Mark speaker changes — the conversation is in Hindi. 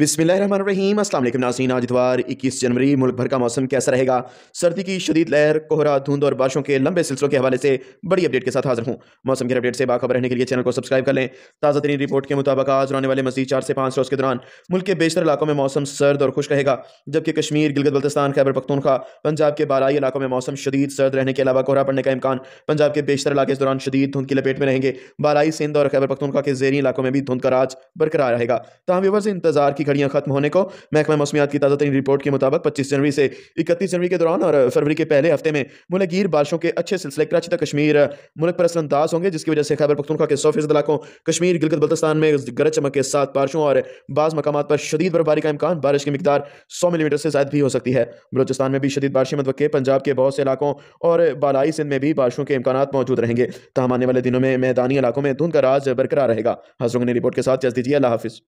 Speaker 1: बिस्मिल्लाम अस्सलाम वालेकुम नाजीन आज इतवार 21 जनवरी मुल्क भर का मौसम कैसा रहेगा सर्दी की शदीद लहर कोहरा धुंध और बारिशों के लंबे सिलसिलों के हवाले से बड़ी अपडेट के साथ हाजिर हूँ मौसम की अपडेट से बाखबर रहने के लिए चैनल को सब्सक्राइब कर लें ताज़ा तरीन रिपोर्ट के मुताबिक आज आने वाले मजीद चार से पाँच रोज़ के दौरान मुल्क के बेशतर इलाकों में मौसम सर्द और खुश रहेगा जबकि कश्मीर गिलगत बल्तिस्तान खैबर पखतनखा पंजाब के बालाई इलाकों में मौसम शदीद सर्द रहने के अलावा कोहरा पड़ने का इम्कान पंजाब के बेशतर इलाके इस दौरान शदीद धुंध की लपेट में रहेंगे बाराई सिंध और खैबर पख्तूनखा के जेरी इलाकों में भी धुंध का राज बरकरार रहेगा तहम से इंतजार की की घड़ियाँ खत्म होने को महकमा मौसमियात की ताज़ा तरीन रिपोर्ट के मुताबिक पच्चीस जनवरी से इकतीस जनवरी के दौरान और फरवरी के पहले हफ्ते में मुलगीर बारिशों के अच्छे सिलसिले कराची तक कश्मीर मुल्क पर असरअंदाज होंगे जिसकी वजह से खैबर पख्तनखा के सौ फीसद इलाकों कश्मीर गिलगत बल्तिस्तान में गरज चमक के साथ बारिशों और बाज़ मकाम पर शदीद बर्फबारी का इम्कान बारिश की मकदार सौ मिलीमीटर से ज्यादा भी हो सकती है बलोचिस्तान में भी शदीद बारिशें मतवक़ पंजाब के बहुत से इलाकों और बालाई सिंध में भी बारिशों के इम्कान मौजूद रहेंगे तहम आने वाले दिनों में मैदानी इलाकों में धुंध का राज बरकरार रहेगा हजरों ने रिपोर्ट के साथ जस दीजिए अल्लाह हाफिज़